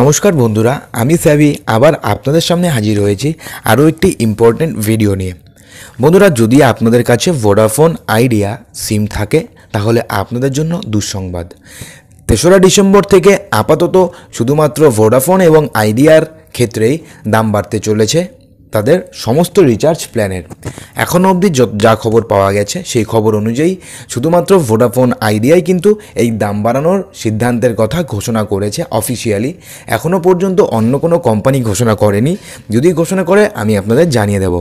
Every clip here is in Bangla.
নমস্কার বন্ধুরা আমি স্যাভি আবার আপনাদের সামনে হাজির হয়েছি আরও একটি ইম্পর্টেন্ট ভিডিও নিয়ে বন্ধুরা যদি আপনাদের কাছে ভোডাফোন আইডিয়া সিম থাকে তাহলে আপনাদের জন্য দুঃসংবাদ তেসরা ডিসেম্বর থেকে আপাতত শুধুমাত্র ভোডাফোন এবং আইডিয়ার ক্ষেত্রেই দাম বাড়তে চলেছে তাদের সমস্ত রিচার্জ প্ল্যানের এখনও অবধি যা খবর পাওয়া গেছে সেই খবর অনুযায়ী শুধুমাত্র ভোডাফোন আইডিয়াই কিন্তু এই দাম বাড়ানোর সিদ্ধান্তের কথা ঘোষণা করেছে অফিসিয়ালি এখনও পর্যন্ত অন্য কোনো কোম্পানি ঘোষণা করেনি যদি ঘোষণা করে আমি আপনাদের জানিয়ে দেব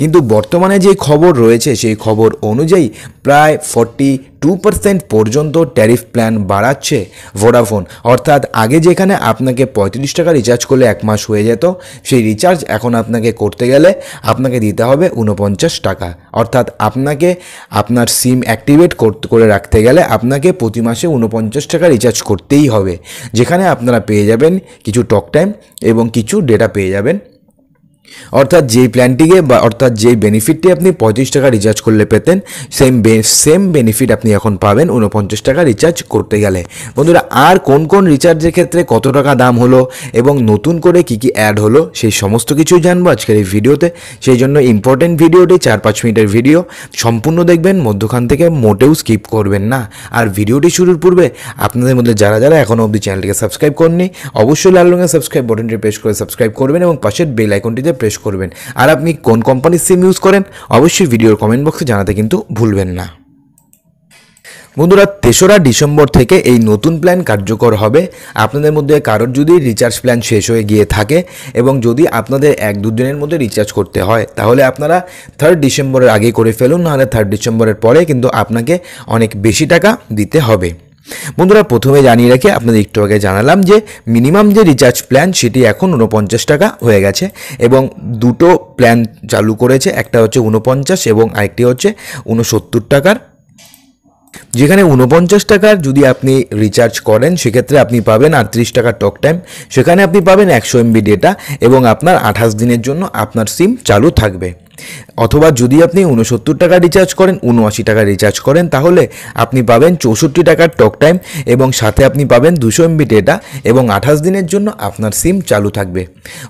কিন্তু বর্তমানে যে খবর রয়েছে সেই খবর অনুযায়ী প্রায় ফর্টি টু পার্সেন্ট পর্যন্ত ট্যারিফ প্ল্যান বাড়াচ্ছে ভোডাফোন অর্থাৎ আগে যেখানে আপনাকে পঁয়ত্রিশ টাকা রিচার্জ করলে এক মাস হয়ে যেত সেই রিচার্জ এখন আপনাকে করতে গেলে আপনাকে দিতে হবে উনপঞ্চাশ টাকা অর্থাৎ আপনাকে আপনার সিম অ্যাক্টিভেট করে রাখতে গেলে আপনাকে প্রতি মাসে উনপঞ্চাশ টাকা রিচার্জ করতেই হবে যেখানে আপনারা পেয়ে যাবেন কিছু টক টাইম এবং কিছু ডেটা পেয়ে যাবেন অর্থাৎ যেই প্ল্যানটিকে বা অর্থাৎ যেই বেনিফিটটি আপনি পঁয়ত্রিশ টাকা রিচার্জ করলে পেতেন সেম সেম বেনিফিট আপনি এখন পাবেন উনপঞ্চাশ টাকা রিচার্জ করতে গেলে বন্ধুরা আর কোন কোন রিচার্জের ক্ষেত্রে কত টাকা দাম হলো এবং নতুন করে কি কি অ্যাড হলো সেই সমস্ত কিছুই জানবো আজকের এই ভিডিওতে সেই জন্য ইম্পর্টেন্ট ভিডিওটি চার পাঁচ মিনিটের ভিডিও সম্পূর্ণ দেখবেন মধ্যখান থেকে মোটেও স্কিপ করবেন না আর ভিডিওটি শুরুর পূর্বে আপনাদের মধ্যে যারা যারা এখনও অবধি চ্যানেলটিকে সাবস্ক্রাইব করেননি অবশ্যই লাল রঙের সাবস্ক্রাইব বটনটি প্রেস করে সাবস্ক্রাইব করবেন এবং পাশের বেল আইকনটিতে প্রেস করবেন আর আপনি কোন কোম্পানির সিম ইউজ করেন অবশ্যই ভিডিওর কমেন্ট বক্সে জানাতে কিন্তু ভুলবেন না বন্ধুরা তেসরা ডিসেম্বর থেকে এই নতুন প্ল্যান কার্যকর হবে আপনাদের মধ্যে কারোর যদি রিচার্জ প্ল্যান শেষ হয়ে গিয়ে থাকে এবং যদি আপনাদের এক দুদিনের মধ্যে রিচার্জ করতে হয় তাহলে আপনারা থার্ড ডিসেম্বরের আগে করে ফেলুন নাহলে থার্ড ডিসেম্বরের পরে কিন্তু আপনাকে অনেক বেশি টাকা দিতে হবে বন্ধুরা প্রথমে জানিয়ে রাখি আপনাদের একটু আগে জানালাম যে মিনিমাম যে রিচার্জ প্ল্যান সেটি এখন উনপঞ্চাশ টাকা হয়ে গেছে এবং দুটো প্ল্যান চালু করেছে একটা হচ্ছে উনপঞ্চাশ এবং আরেকটি হচ্ছে ঊনসত্তর টাকার যেখানে ঊনপঞ্চাশ টাকার যদি আপনি রিচার্জ করেন সেক্ষেত্রে আপনি পাবেন আটত্রিশ টাকার টক টাইম সেখানে আপনি পাবেন একশো এমবি ডেটা এবং আপনার আঠাশ দিনের জন্য আপনার সিম চালু থাকবে অথবা যদি আপনি উনসত্তর টাকা রিচার্জ করেন উনআশি টাকা রিচার্জ করেন তাহলে আপনি পাবেন চৌষট্টি টাকার টক টাইম এবং সাথে আপনি পাবেন দুশো এমবি ডেটা এবং আঠাশ দিনের জন্য আপনার সিম চালু থাকবে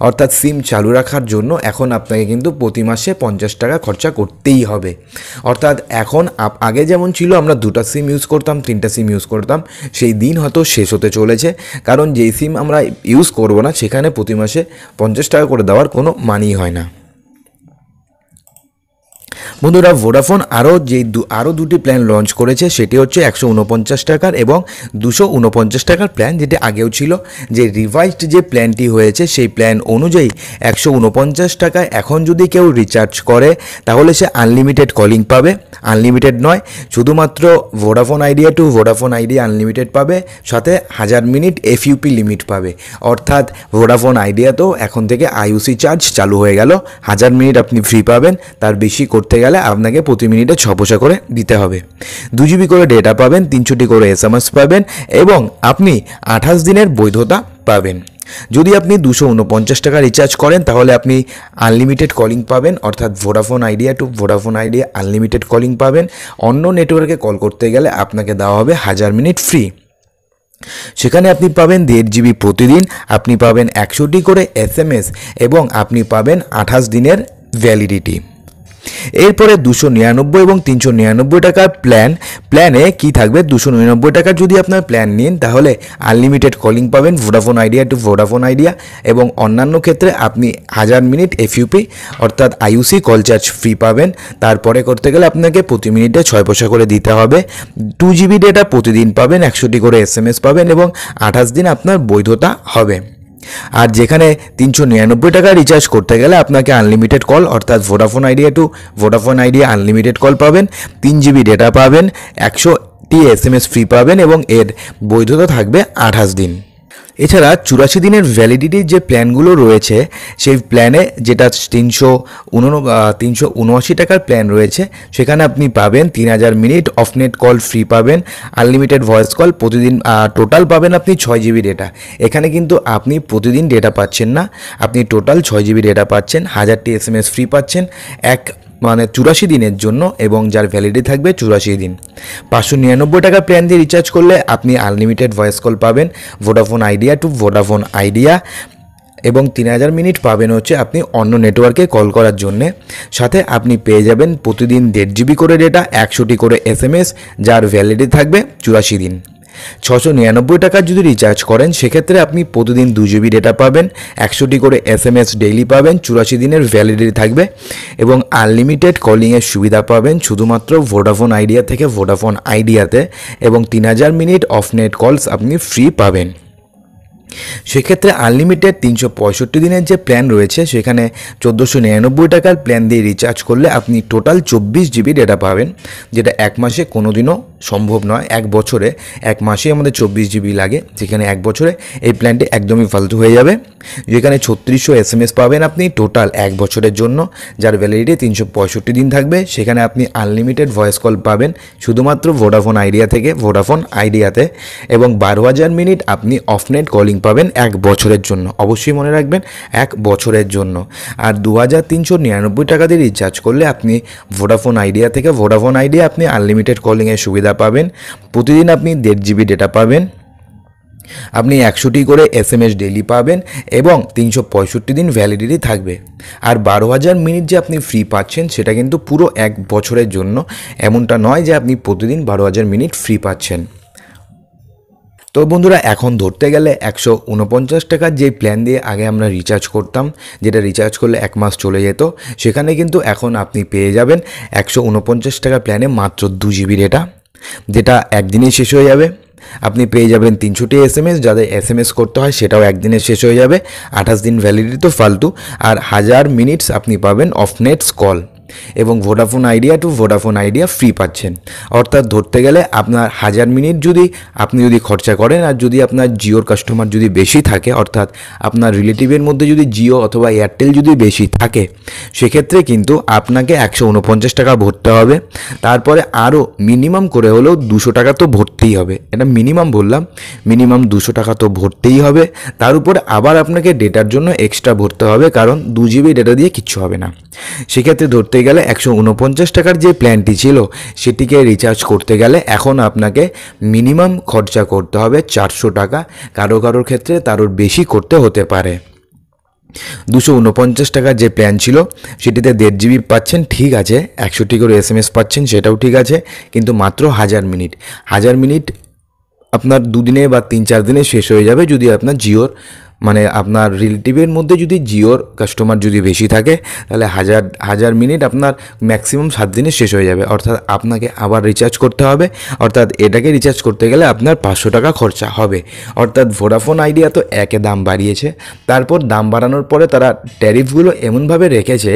অর্থাৎ সিম চালু রাখার জন্য এখন আপনাকে কিন্তু প্রতি মাসে পঞ্চাশ টাকা খরচা করতেই হবে অর্থাৎ এখন আগে যেমন ছিল আমরা দুটা সিম ইউজ করতাম তিনটা সিম ইউজ করতাম সেই দিন হয়তো শেষ হতে চলেছে কারণ যেই সিম আমরা ইউজ করব না সেখানে প্রতি মাসে পঞ্চাশ টাকা করে দেওয়ার কোনো মানি হয় না বন্ধুরা ভোডাফোন আরও যে আরও দুটি প্ল্যান লঞ্চ করেছে সেটি হচ্ছে একশো উনপঞ্চাশ টাকার এবং দুশো উনপঞ্চাশ টাকার প্ল্যান যেটি আগেও ছিল যে রিভাইজড যে প্ল্যানটি হয়েছে সেই প্ল্যান অনুযায়ী একশো উনপঞ্চাশ টাকায় এখন যদি কেউ রিচার্জ করে তাহলে সে আনলিমিটেড কলিং পাবে আনলিমিটেড নয় শুধুমাত্র Vodafone Idea to Vodafone Idea unlimited পাবে সাথে হাজার মিনিট এফ ইউপি লিমিট পাবে অর্থাৎ ভোডাফোন আইডিয়াতেও এখন থেকে আইউসি চার্জ চালু হয়ে গেল হাজার মিনিট আপনি ফ্রি পাবেন তার বেশি করতে গেলে গেলে আপনাকে প্রতি মিনিটে ছ পয়সা করে দিতে হবে দু জিবি করে ডেটা পাবেন তিনশোটি করে এস পাবেন এবং আপনি আঠাশ দিনের বৈধতা পাবেন যদি আপনি দুশো উনপঞ্চাশ টাকা রিচার্জ করেন তাহলে আপনি আনলিমিটেড কলিং পাবেন অর্থাৎ Vodafone Idea to Vodafone Idea unlimited calling পাবেন অন্য নেটওয়ার্কে কল করতে গেলে আপনাকে দেওয়া হবে হাজার মিনিট ফ্রি সেখানে আপনি পাবেন দেড় জিবি প্রতিদিন আপনি পাবেন একশোটি করে এস এবং আপনি পাবেন আঠাশ দিনের ভ্যালিডিটি এরপরে দুশো নিরানব্বই এবং তিনশো নিরানব্বই টাকার প্ল্যান প্ল্যানে কি থাকবে দুশো নিরানব্বই টাকার যদি আপনার প্ল্যান নিন তাহলে আনলিমিটেড কলিং পাবেন Vodafone Idea to Vodafone Idea এবং অন্যান্য ক্ষেত্রে আপনি হাজার মিনিট এফইউপি অর্থাৎ আইউসি কল চার্জ ফ্রি পাবেন তারপরে করতে গেলে আপনাকে প্রতি মিনিটে ছয় পয়সা করে দিতে হবে টু জিবি ডেটা প্রতিদিন পাবেন একশোটি করে এস পাবেন এবং আঠাশ দিন আপনার বৈধতা হবে আর যেখানে তিনশো নিরানব্বই টাকা রিচার্জ করতে গেলে আপনাকে আনলিমিটেড কল অর্থাৎ Vodafone Idea to Vodafone Idea unlimited call পাবেন তিন জিবি ডেটা পাবেন একশো টি এস এম এস ফ্রি পাবেন এবং এর বৈধতা থাকবে আঠাশ দিন এছাড়া চুরাশি দিনের ভ্যালিডিটির যে প্ল্যানগুলো রয়েছে সেই প্ল্যানে যেটা তিনশো উন তিনশো উনআশি টাকার প্ল্যান রয়েছে সেখানে আপনি পাবেন তিন হাজার মিনিট অফনেট কল ফ্রি পাবেন আনলিমিটেড ভয়েস কল প্রতিদিন টোটাল পাবেন আপনি ছয় জিবি ডেটা এখানে কিন্তু আপনি প্রতিদিন ডেটা পাচ্ছেন না আপনি টোটাল ছয় জিবি ডেটা পাচ্ছেন হাজারটি এস এম এস ফ্রি পাচ্ছেন এক মানে চুরাশি দিনের জন্য এবং যার ভ্যালিডি থাকবে চুরাশি দিন পাঁচশো নিরানব্বই টাকার প্ল্যান দিয়ে রিচার্জ করলে আপনি আনলিমিটেড ভয়েস কল পাবেন Vodafone Idea to Vodafone Idea এবং তিন হাজার মিনিট পাবেন হচ্ছে আপনি অন্য নেটওয়ার্কে কল করার জন্যে সাথে আপনি পেয়ে যাবেন প্রতিদিন দেড় জিবি করে ডেটা একশোটি করে এস যার ভ্যালিডি থাকবে চুরাশি দিন ছশো নিরানব্বই টাকা যদি রিচার্জ করেন সেক্ষেত্রে আপনি প্রতিদিন দু জিবি ডেটা পাবেন একশোটি করে এস এম এস ডেইলি পাবেন চুরাশি দিনের ভ্যালিডিটি থাকবে এবং আনলিমিটেড কলিংয়ের সুবিধা পাবেন শুধুমাত্র ভোডাফোন আইডিয়া থেকে ভোডাফোন আইডিয়াতে এবং তিন হাজার মিনিট অফ নেট কলস আপনি ফ্রি পাবেন সেক্ষেত্রে আনলিমিটেড তিনশো পঁয়ষট্টি দিনের যে প্ল্যান রয়েছে সেখানে চোদ্দোশো নিরানব্বই টাকার প্ল্যান দিয়ে রিচার্জ করলে আপনি টোটাল চব্বিশ জিবি ডেটা পাবেন যেটা এক মাসে কোনো দিনও সম্ভব নয় এক বছরে এক মাসে আমাদের চব্বিশ জিবি লাগে যেখানে এক বছরে এই প্ল্যানটি একদমই ফালতু হয়ে যাবে যেখানে ছত্রিশশো এস এম এস পাবেন আপনি টোটাল এক বছরের জন্য যার ভ্যালিডিটি তিনশো পঁয়ষট্টি দিন থাকবে সেখানে আপনি আনলিমিটেড ভয়েস কল পাবেন শুধুমাত্র ভোডাফোন আইডিয়া থেকে ভোডাফোন আইডিয়াতে এবং বারো হাজার মিনিট আপনি অফনেট কলিং পাবেন এক বছরের জন্য অবশ্যই মনে রাখবেন এক বছরের জন্য আর দু হাজার তিনশো নিরানব্বই টাকা দিয়ে রিচার্জ করলে আপনি ভোডাফোন আইডিয়া থেকে ভোডাফোন আইডিয়া আপনি আনলিমিটেড কলিংয়ের সুবিধা পাবেন প্রতিদিন আপনি দেড় জিবি ডেটা পাবেন আপনি একশোটি করে এস এম এস ডেলি পাবেন এবং তিনশো পঁয়ষট্টি দিন ভ্যালিডিটি থাকবে আর বারো হাজার মিনিট যে আপনি ফ্রি পাচ্ছেন সেটা কিন্তু পুরো এক বছরের জন্য এমনটা নয় যে আপনি প্রতিদিন বারো হাজার মিনিট ফ্রি পাচ্ছেন তো বন্ধুরা এখন ধরতে গেলে একশো উনপঞ্চাশ টাকার যে প্ল্যান দিয়ে আগে আমরা রিচার্জ করতাম যেটা রিচার্জ করলে এক মাস চলে যেত সেখানে কিন্তু এখন আপনি পেয়ে যাবেন একশো উনপঞ্চাশ টাকার প্ল্যানে মাত্র দু জিবি ডেটা যেটা একদিনেই শেষ হয়ে যাবে আপনি পেয়ে যাবেন তিনশোটি এস এম এস যাদের এস এম এস করতে হয় সেটাও একদিনে শেষ হয়ে যাবে আঠাশ দিন ভ্যালিডিটি তো ফালতু আর হাজার মিনিটস আপনি পাবেন অফ নেটস কল এবং Vodafone Idea to Vodafone Idea free পাচ্ছেন অর্থাৎ ধরতে গেলে আপনার হাজার মিনিট যদি আপনি যদি খরচা করেন আর যদি আপনার জিওর কাস্টমার যদি বেশি থাকে অর্থাৎ আপনার রিলেটিভের মধ্যে যদি জিও অথবা এয়ারটেল যদি বেশি থাকে সেক্ষেত্রে কিন্তু আপনাকে একশো উনপঞ্চাশ টাকা ভরতে হবে তারপরে আরও মিনিমাম করে হলেও দুশো টাকা তো ভরতেই হবে এটা মিনিমাম বললাম মিনিমাম দুশো টাকা তো ভরতেই হবে তার উপরে আবার আপনাকে ডেটার জন্য এক্সট্রা ভরতে হবে কারণ দু জিবি ডেটা দিয়ে কিচ্ছু হবে না সেক্ষেত্রে ধরতে করতে গেলে একশো উনপঞ্চাশ টাকার যে প্ল্যানটি ছিল সেটিকে রিচার্জ করতে গেলে এখন আপনাকে মিনিমাম খরচা করতে হবে চারশো টাকা কারো কারোর ক্ষেত্রে তারও বেশি করতে হতে পারে দুশো উনপঞ্চাশ টাকার যে প্ল্যান ছিল সেটিতে দেড় জিবি পাচ্ছেন ঠিক আছে একশোটি করে এস এম এস পাচ্ছেন সেটাও ঠিক আছে কিন্তু মাত্র হাজার মিনিট হাজার মিনিট আপনার দুদিনে বা তিন চার দিনে শেষ হয়ে যাবে যদি আপনার জিওর মানে আপনার রিলেটিভের মধ্যে যদি জিওর কাস্টমার যদি বেশি থাকে তাহলে হাজার হাজার মিনিট আপনার ম্যাক্সিমাম সাত দিনে শেষ হয়ে যাবে অর্থাৎ আপনাকে আবার রিচার্জ করতে হবে অর্থাৎ এটাকে রিচার্জ করতে গেলে আপনার পাঁচশো টাকা খরচা হবে অর্থাৎ ভোডাফোন আইডিয়া তো একে দাম বাড়িয়েছে তারপর দাম বাড়ানোর পরে তারা ট্যারিফগুলো এমনভাবে রেখেছে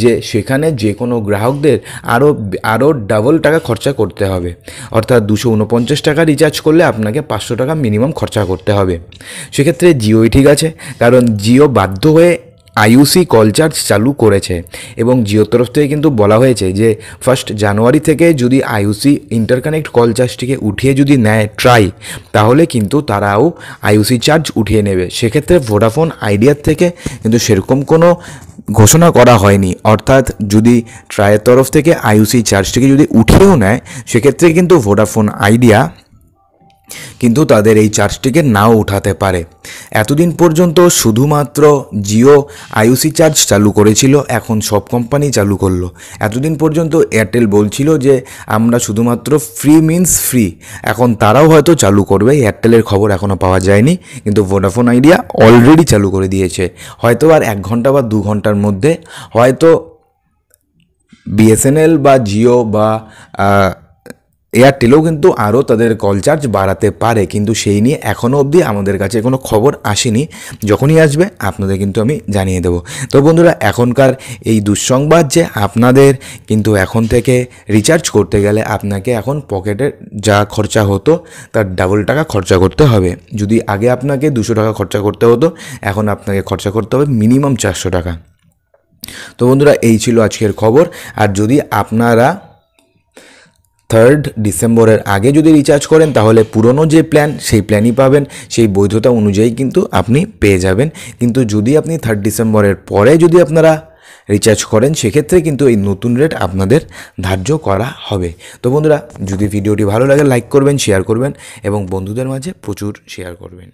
যে সেখানে যে কোনো গ্রাহকদের আরও আরও ডাবল টাকা খরচা করতে হবে অর্থাৎ দুশো উনপঞ্চাশ টাকা রিচার্জ করলে আপনাকে পাঁচশো টাকা মিনিমাম খরচা করতে হবে সেক্ষেত্রে জিওইটি ঠিক আছে কারণ জিও বাধ্য হয়ে আইউসি কল চার্জ চালু করেছে এবং জিওর তরফ থেকে কিন্তু বলা হয়েছে যে ফার্স্ট জানুয়ারি থেকে যদি আইউসি ইন্টারকানেক্ট কল চার্জটিকে উঠিয়ে যদি নেয় ট্রাই তাহলে কিন্তু তারাও আইউসি চার্জ উঠিয়ে নেবে সেক্ষেত্রে ভোডাফোন আইডিয়ার থেকে কিন্তু সেরকম কোনো ঘোষণা করা হয়নি অর্থাৎ যদি ট্রায়ের তরফ থেকে আইউসি চার্জটিকে যদি উঠিয়েও নেয় সেক্ষেত্রে কিন্তু ভোডাফোন আইডিয়া কিন্তু তাদের এই চার্জটিকে নাও উঠাতে পারে এতদিন পর্যন্ত শুধুমাত্র জিও আইওসি চার্জ চালু করেছিল এখন সব কোম্পানি চালু করলো এতদিন পর্যন্ত এয়ারটেল বলছিল যে আমরা শুধুমাত্র ফ্রি মিন্স ফ্রি এখন তারাও হয়তো চালু করবে এয়ারটেলের খবর এখনও পাওয়া যায়নি কিন্তু ভোডাফোন আইডিয়া অলরেডি চালু করে দিয়েছে হয়তো আর এক ঘন্টা বা দু ঘন্টার মধ্যে হয়তো বিএসএনএল বা জিও বা এয়ারটেলও কিন্তু আরও তাদের কল চার্জ বাড়াতে পারে কিন্তু সেই নিয়ে এখনও অবধি আমাদের কাছে কোনো খবর আসেনি যখনই আসবে আপনাদের কিন্তু আমি জানিয়ে দেবো তো বন্ধুরা এখনকার এই দুঃসংবাদ যে আপনাদের কিন্তু এখন থেকে রিচার্জ করতে গেলে আপনাকে এখন পকেটে যা খরচা হতো তার ডাবল টাকা খরচা করতে হবে যদি আগে আপনাকে দুশো টাকা খরচা করতে হতো এখন আপনাকে খরচা করতে হবে মিনিমাম চারশো টাকা তো বন্ধুরা এই ছিল আজকের খবর আর যদি আপনারা থার্ড ডিসেম্বরের আগে যদি রিচার্জ করেন তাহলে পুরনো যে প্ল্যান সেই প্ল্যানই পাবেন সেই বৈধতা অনুযায়ী কিন্তু আপনি পেয়ে যাবেন কিন্তু যদি আপনি থার্ড ডিসেম্বরের পরে যদি আপনারা রিচার্জ করেন সেক্ষেত্রে কিন্তু এই নতুন রেট আপনাদের ধার্য করা হবে তো বন্ধুরা যদি ভিডিওটি ভালো লাগে লাইক করবেন শেয়ার করবেন এবং বন্ধুদের মাঝে প্রচুর শেয়ার করবেন